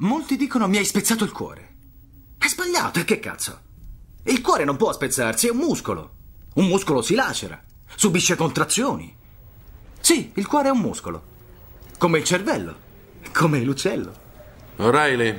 Molti dicono mi hai spezzato il cuore. È sbagliato, e che cazzo? Il cuore non può spezzarsi, è un muscolo. Un muscolo si lacera, subisce contrazioni. Sì, il cuore è un muscolo. Come il cervello, come l'uccello. O'Reilly.